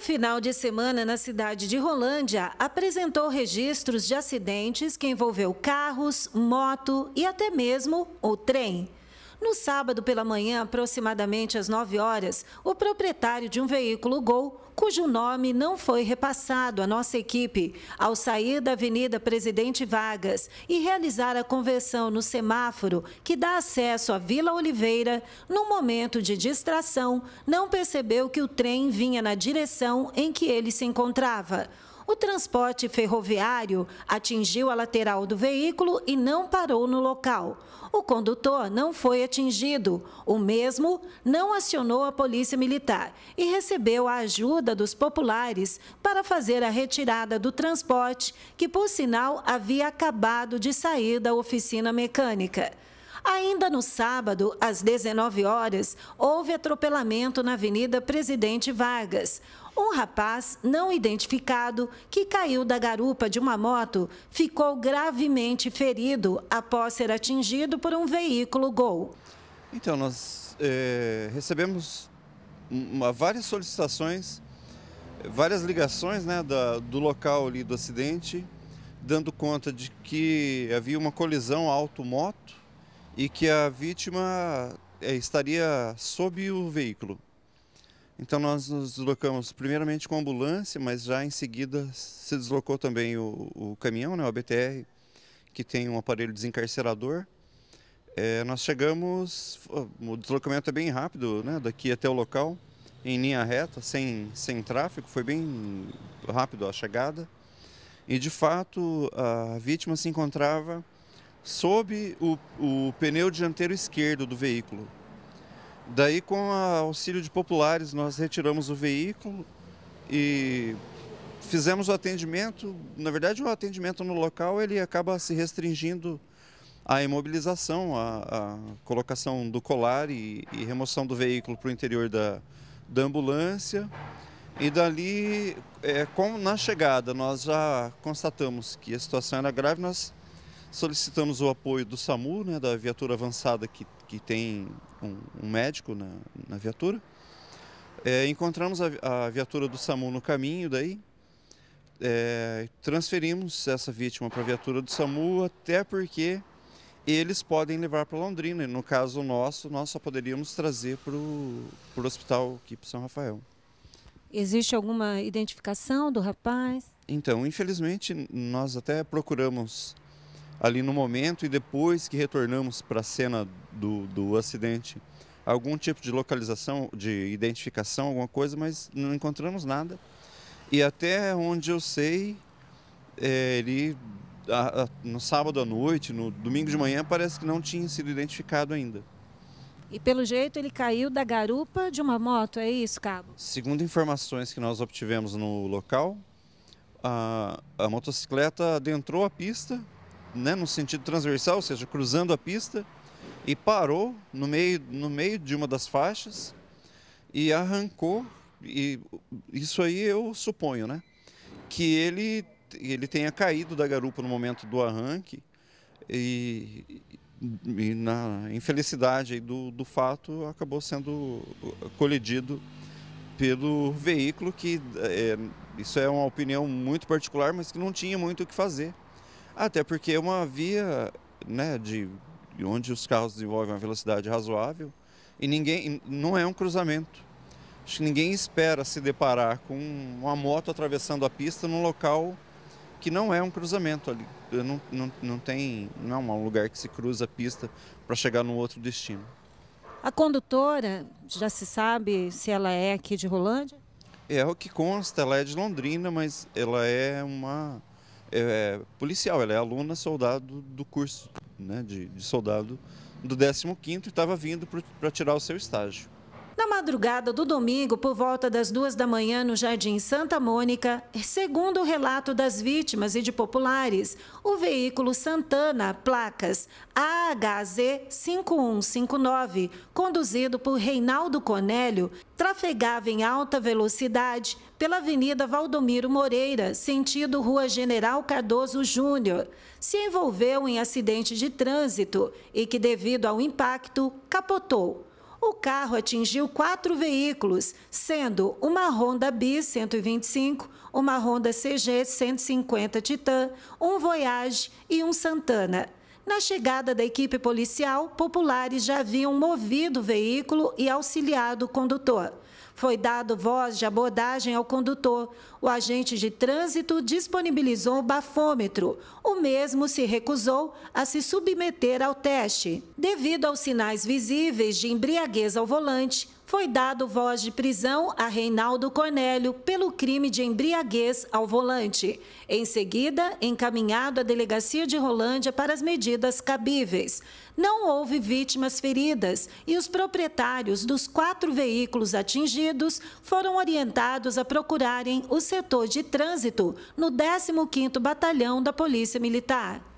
O final de semana na cidade de Rolândia apresentou registros de acidentes que envolveu carros, moto e até mesmo o trem. No sábado pela manhã, aproximadamente às 9 horas, o proprietário de um veículo Gol, cujo nome não foi repassado à nossa equipe, ao sair da Avenida Presidente Vargas e realizar a conversão no semáforo que dá acesso à Vila Oliveira, num momento de distração, não percebeu que o trem vinha na direção em que ele se encontrava. O transporte ferroviário atingiu a lateral do veículo e não parou no local. O condutor não foi atingido. O mesmo não acionou a polícia militar e recebeu a ajuda dos populares para fazer a retirada do transporte, que, por sinal, havia acabado de sair da oficina mecânica. Ainda no sábado, às 19 horas, houve atropelamento na Avenida Presidente Vargas. Um rapaz não identificado que caiu da garupa de uma moto ficou gravemente ferido após ser atingido por um veículo Gol. Então, nós é, recebemos uma, várias solicitações, várias ligações né, da, do local ali do acidente, dando conta de que havia uma colisão auto-moto e que a vítima eh, estaria sob o veículo. Então nós nos deslocamos primeiramente com a ambulância, mas já em seguida se deslocou também o, o caminhão, né, o ABTR, que tem um aparelho desencarcerador. É, nós chegamos, o deslocamento é bem rápido, né, daqui até o local, em linha reta, sem, sem tráfego, foi bem rápido a chegada. E de fato a vítima se encontrava sob o, o pneu dianteiro esquerdo do veículo. Daí, com auxílio de populares, nós retiramos o veículo e fizemos o atendimento. Na verdade, o atendimento no local ele acaba se restringindo à imobilização, à, à colocação do colar e, e remoção do veículo para o interior da, da ambulância. E dali, é, com, na chegada, nós já constatamos que a situação era grave, nós Solicitamos o apoio do SAMU, né, da viatura avançada que, que tem um, um médico na, na viatura. É, encontramos a, a, viatura do SAMU no caminho daí. É, transferimos essa vítima para a viatura do SAMU, até porque eles podem levar para Londrina. No caso nosso, nós só poderíamos trazer para o hospital aqui para São Rafael. Existe alguma identificação do rapaz? Então, infelizmente, nós até procuramos ali no momento e depois que retornamos para a cena do, do acidente, algum tipo de localização, de identificação, alguma coisa, mas não encontramos nada. E até onde eu sei, é, ele a, a, no sábado à noite, no domingo de manhã, parece que não tinha sido identificado ainda. E pelo jeito ele caiu da garupa de uma moto, é isso, Cabo? Segundo informações que nós obtivemos no local, a, a motocicleta adentrou a pista, né, sentido transversal, ou seja, cruzando a pista, e parou no meio, no meio de uma das faixas e arrancou. E isso aí eu suponho, né? Que ele, ele tenha caído da garupa no momento do arranque e, e na infelicidade do, do fato acabou sendo colidido pelo veículo que é, isso é uma opinião muito particular, mas que não tinha muito o que fazer. Até porque é uma via né, de onde os carros desenvolvem uma velocidade razoável e ninguém não é um cruzamento. Acho que ninguém espera se deparar com uma moto atravessando a pista num local que não é um cruzamento ali. Não, não, não tem não é um lugar que se cruza a pista para chegar num outro destino. A condutora, já se sabe se ela é aqui de Rolândia? É, o que consta, ela é de Londrina, mas ela é uma é, é, policial, ela é aluna soldado do curso né, de, de soldado do 15º e estava vindo para tirar o seu estágio. Na madrugada do domingo, por volta das duas da manhã, no Jardim Santa Mônica, segundo o relato das vítimas e de populares, o veículo Santana, placas AHZ 5159, conduzido por Reinaldo Cornélio, trafegava em alta velocidade pela Avenida Valdomiro Moreira, sentido Rua General Cardoso Júnior. Se envolveu em acidente de trânsito e que, devido ao impacto, capotou o carro atingiu quatro veículos, sendo uma Honda Bis 125, uma Honda CG 150 Titan, um Voyage e um Santana. Na chegada da equipe policial, populares já haviam movido o veículo e auxiliado o condutor. Foi dado voz de abordagem ao condutor. O agente de trânsito disponibilizou o bafômetro. O mesmo se recusou a se submeter ao teste. Devido aos sinais visíveis de embriaguez ao volante, foi dado voz de prisão a Reinaldo Cornélio pelo crime de embriaguez ao volante. Em seguida, encaminhado à delegacia de Rolândia para as medidas cabíveis. Não houve vítimas feridas e os proprietários dos quatro veículos atingidos foram orientados a procurarem o setor de trânsito no 15º Batalhão da Polícia Militar.